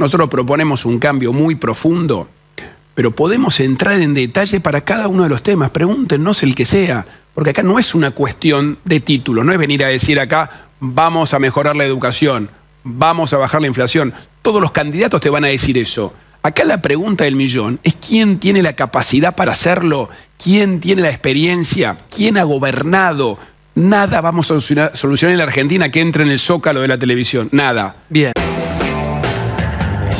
Nosotros proponemos un cambio muy profundo, pero podemos entrar en detalle para cada uno de los temas. Pregúntenos el que sea, porque acá no es una cuestión de título, no es venir a decir acá vamos a mejorar la educación, vamos a bajar la inflación. Todos los candidatos te van a decir eso. Acá la pregunta del millón es quién tiene la capacidad para hacerlo, quién tiene la experiencia, quién ha gobernado. Nada vamos a solucionar, en la Argentina que entre en el zócalo de la televisión. Nada. Bien.